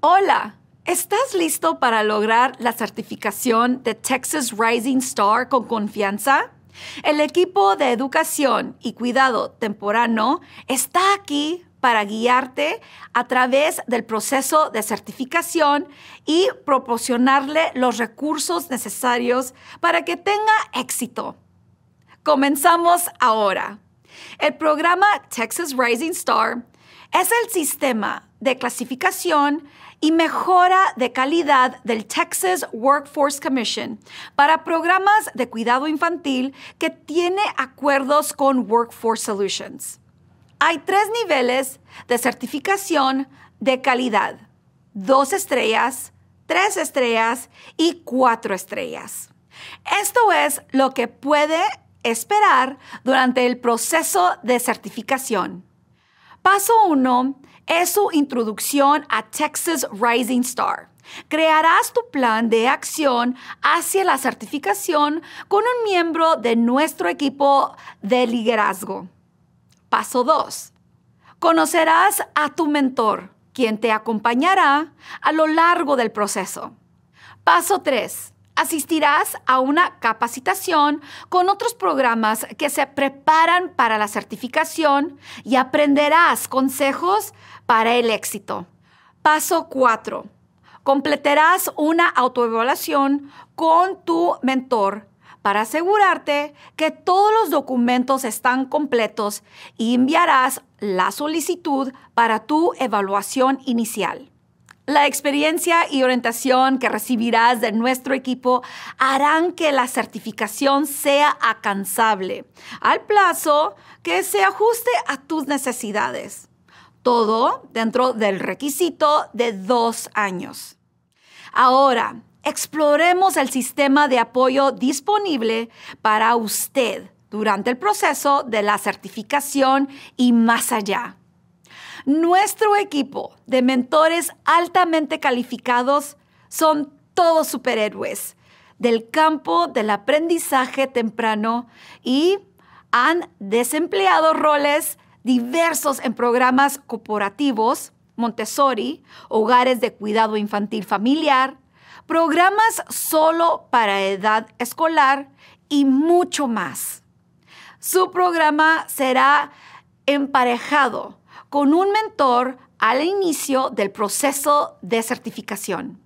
Hola, ¿estás listo para lograr la certificación de Texas Rising Star con confianza? El equipo de educación y cuidado temporano está aquí para guiarte a través del proceso de certificación y proporcionarle los recursos necesarios para que tenga éxito. Comenzamos ahora. El programa Texas Rising Star es el sistema de clasificación y mejora de calidad del Texas Workforce Commission para programas de cuidado infantil que tiene acuerdos con Workforce Solutions. Hay tres niveles de certificación de calidad, dos estrellas, tres estrellas y cuatro estrellas. Esto es lo que puede esperar durante el proceso de certificación. Paso 1 es su introducción a Texas Rising Star. Crearás tu plan de acción hacia la certificación con un miembro de nuestro equipo de liderazgo. Paso 2. Conocerás a tu mentor, quien te acompañará a lo largo del proceso. Paso 3 asistirás a una capacitación con otros programas que se preparan para la certificación y aprenderás consejos para el éxito. Paso 4. Completarás una autoevaluación con tu mentor para asegurarte que todos los documentos están completos y enviarás la solicitud para tu evaluación inicial. La experiencia y orientación que recibirás de nuestro equipo harán que la certificación sea alcanzable al plazo que se ajuste a tus necesidades. Todo dentro del requisito de dos años. Ahora, exploremos el sistema de apoyo disponible para usted durante el proceso de la certificación y más allá. Nuestro equipo de mentores altamente calificados son todos superhéroes del campo del aprendizaje temprano y han desempleado roles diversos en programas corporativos, Montessori, hogares de cuidado infantil familiar, programas solo para edad escolar y mucho más. Su programa será emparejado con un mentor al inicio del proceso de certificación.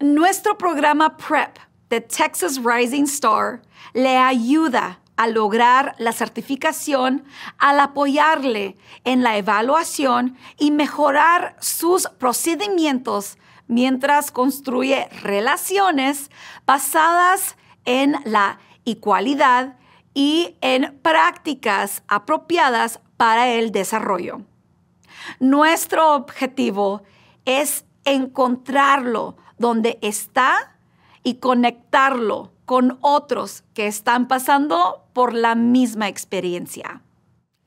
Nuestro programa PREP de Texas Rising Star le ayuda a lograr la certificación al apoyarle en la evaluación y mejorar sus procedimientos mientras construye relaciones basadas en la igualdad y en prácticas apropiadas para el desarrollo. Nuestro objetivo es encontrarlo donde está y conectarlo con otros que están pasando por la misma experiencia.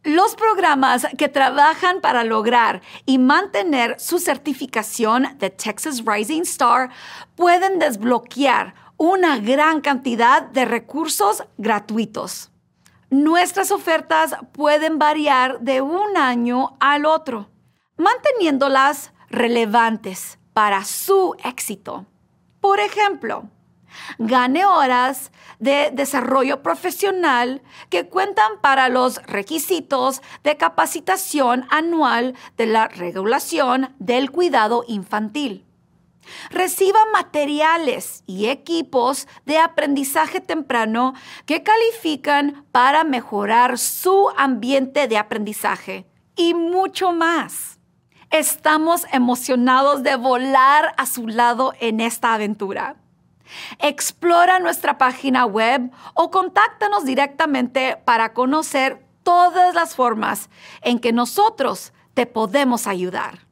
Los programas que trabajan para lograr y mantener su certificación de Texas Rising Star pueden desbloquear una gran cantidad de recursos gratuitos. Nuestras ofertas pueden variar de un año al otro, manteniéndolas relevantes para su éxito. Por ejemplo, gane horas de desarrollo profesional que cuentan para los requisitos de capacitación anual de la regulación del cuidado infantil. Reciba materiales y equipos de aprendizaje temprano que califican para mejorar su ambiente de aprendizaje y mucho más. Estamos emocionados de volar a su lado en esta aventura. Explora nuestra página web o contáctanos directamente para conocer todas las formas en que nosotros te podemos ayudar.